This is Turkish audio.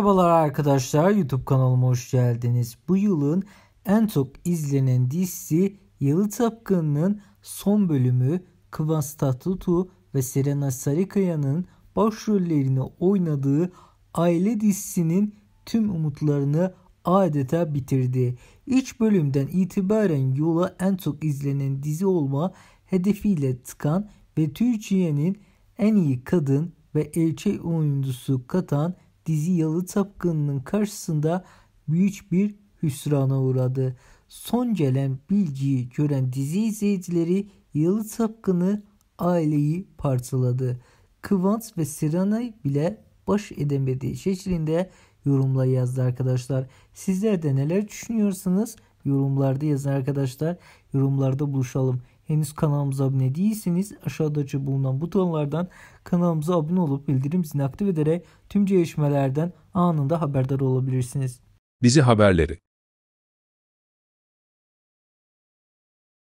Merhabalar arkadaşlar YouTube kanalıma hoş geldiniz. Bu yılın en çok izlenen dizisi Yalı Tapkın'ın son bölümü Kıvanç Tatlıtuğ ve Serena Sarıkaya'nın başrollerini oynadığı aile dizisinin tüm umutlarını adeta bitirdi. İlk bölümden itibaren yola en çok izlenen dizi olma hedefiyle tıkan ve Türkiye'nin en iyi kadın ve elçi oyuncusu katan Dizi Yalı Tapkın'ın karşısında büyük bir hüsrana uğradı. Son gelen bilgiyi gören dizi izleyicileri Yalı Tapkın'ı aileyi parçaladı. Kıvanç ve Siranay bile baş edemediği şeklinde yorumla yazdı arkadaşlar. Sizler de neler düşünüyorsunuz? Yorumlarda yazın arkadaşlar. Yorumlarda buluşalım henüz kanalımıza abone değilseniz aşağıdaki bulunan butonlardan kanalımıza abone olup bildirim zilini aktif ederek tüm gelişmelerden anında haberdar olabilirsiniz. Bizi haberleri